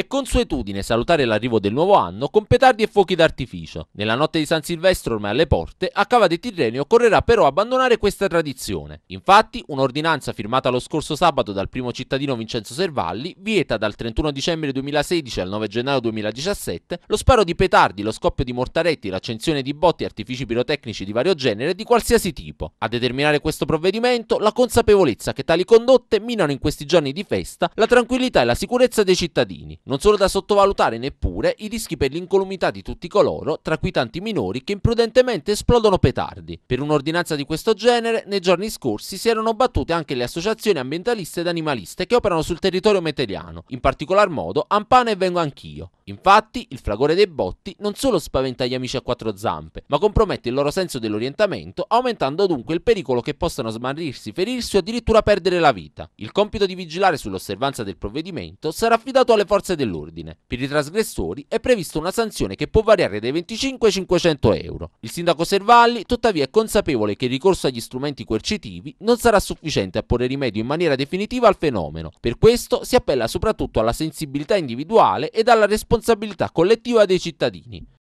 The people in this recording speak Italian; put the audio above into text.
È consuetudine salutare l'arrivo del nuovo anno con petardi e fuochi d'artificio. Nella notte di San Silvestro ormai alle porte, a Cava dei Tirreni occorrerà però abbandonare questa tradizione. Infatti, un'ordinanza firmata lo scorso sabato dal primo cittadino Vincenzo Servalli vieta dal 31 dicembre 2016 al 9 gennaio 2017 lo sparo di petardi, lo scoppio di mortaretti, l'accensione di botti e artifici pirotecnici di vario genere di qualsiasi tipo. A determinare questo provvedimento la consapevolezza che tali condotte minano in questi giorni di festa la tranquillità e la sicurezza dei cittadini non sono da sottovalutare neppure i rischi per l'incolumità di tutti coloro, tra cui tanti minori, che imprudentemente esplodono petardi. Per un'ordinanza di questo genere, nei giorni scorsi si erano battute anche le associazioni ambientaliste ed animaliste che operano sul territorio meteliano, in particolar modo Ampana e Vengo Anch'io. Infatti, il fragore dei botti non solo spaventa gli amici a quattro zampe, ma compromette il loro senso dell'orientamento, aumentando dunque il pericolo che possano smarrirsi, ferirsi o addirittura perdere la vita. Il compito di vigilare sull'osservanza del provvedimento sarà affidato alle forze dell'ordine. Per i trasgressori è prevista una sanzione che può variare dai 25 ai 500 euro. Il sindaco Servalli, tuttavia, è consapevole che il ricorso agli strumenti coercitivi non sarà sufficiente a porre rimedio in maniera definitiva al fenomeno. Per questo si appella soprattutto alla sensibilità individuale ed alla responsabilità collettiva dei cittadini.